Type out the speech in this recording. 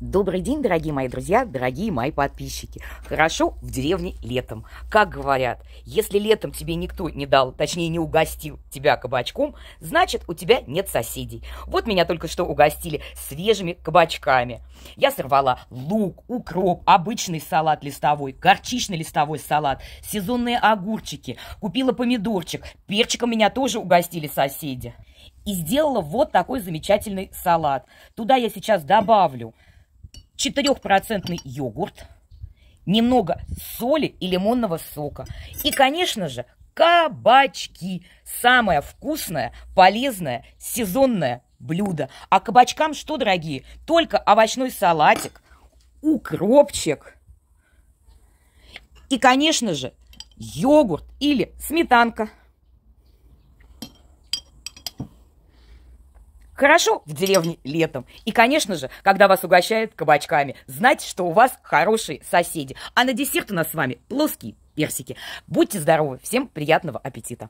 Добрый день, дорогие мои друзья, дорогие мои подписчики. Хорошо в деревне летом. Как говорят, если летом тебе никто не дал, точнее не угостил тебя кабачком, значит у тебя нет соседей. Вот меня только что угостили свежими кабачками. Я сорвала лук, укроп, обычный салат листовой, горчичный листовой салат, сезонные огурчики, купила помидорчик, перчиком меня тоже угостили соседи. И сделала вот такой замечательный салат. Туда я сейчас добавлю – 4% йогурт, немного соли и лимонного сока. И, конечно же, кабачки. Самое вкусное, полезное, сезонное блюдо. А кабачкам что, дорогие? Только овощной салатик, укропчик и, конечно же, йогурт или сметанка – Хорошо в деревне летом. И, конечно же, когда вас угощают кабачками, знать, что у вас хорошие соседи. А на десерт у нас с вами плоские персики. Будьте здоровы, всем приятного аппетита!